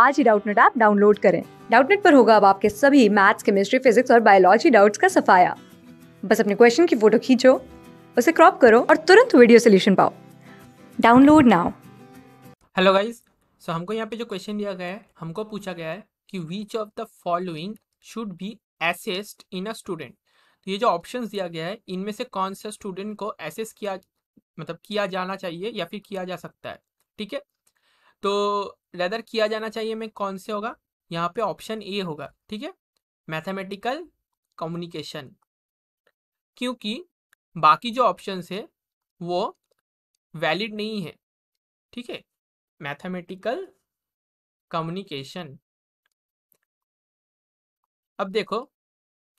आज ही Doubtnut app download करें डाउटनेट पर होगा अब आपके सभी मैथ्स केमिस्ट्री फिजिक्स और बायोलॉजी डाउट्स का सफाया बस अपने क्वेश्चन की फोटो खींचो उसे क्रॉप करो और तुरंत वीडियो सोल्यूशन पाओ download now hello guys so हमको यहाँ पे जो क्वेश्चन दिया गया है हमको पूछा गया है कि which of the following should be assessed in a student तो ये जो ऑप्शन दिया गया है इनमें से कौन सा स्टूडेंट को एसेस किया मतलब किया जाना चाहिए या फिर किया जा सकता है ठीक है तो रेदर किया जाना चाहिए में कौन से होगा यहाँ पे ऑप्शन ए होगा ठीक है मैथमेटिकल कम्युनिकेशन क्योंकि बाकी जो ऑप्शन है वो वैलिड नहीं है ठीक है मैथमेटिकल कम्युनिकेशन अब देखो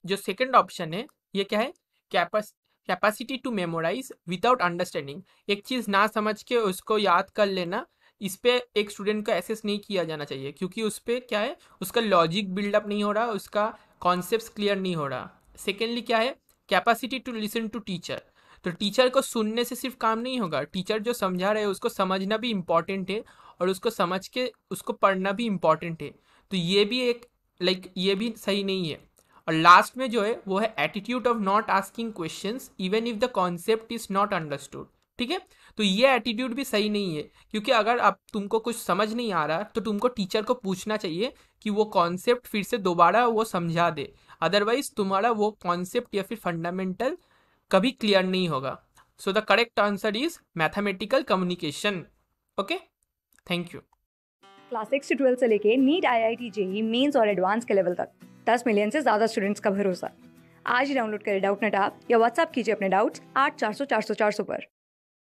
जो सेकंड ऑप्शन है ये क्या है capac capacity to memorise without understanding एक चीज ना समझ के उसको याद कर लेना इस पर एक स्टूडेंट का एसेस नहीं किया जाना चाहिए क्योंकि उस पर क्या है उसका लॉजिक बिल्डअप नहीं हो रहा उसका कॉन्सेप्ट क्लियर नहीं हो रहा सेकेंडली क्या है capacity to listen to teacher तो टीचर को सुनने से सिर्फ काम नहीं होगा टीचर जो समझा रहे हैं उसको समझना भी इम्पॉर्टेंट है और उसको समझ के उसको पढ़ना भी इम्पॉर्टेंट है तो ये भी एक लाइक like, ये भी सही नहीं है और लास्ट में जो है वो है attitude of not asking questions even if the concept is not understood ठीक है तो ये एटीट्यूड भी सही नहीं है क्योंकि अगर आप तुमको कुछ समझ नहीं आ रहा तो तुमको टीचर को पूछना चाहिए कि वो कॉन्सेप्ट फिर से दोबारा वो समझा दे अदरवाइज तुम्हारा वो कॉन्सेप्ट या फिर फंडामेंटल कभी क्लियर नहीं होगा so the correct answer is mathematical communication okay thank you class six से ट्वेल्थ से लेके NEET I I T JEE mains और एडवांस के लेवल तक दस मिलियन से ज़्यादा स्टूडेंट्स का भरोसा आज ही डाउनलोड करें डाउट नेट आप या व्हाट्सएप कीजिए अपने डाउट्स आठ चार सौ चार सौ चार सौ पर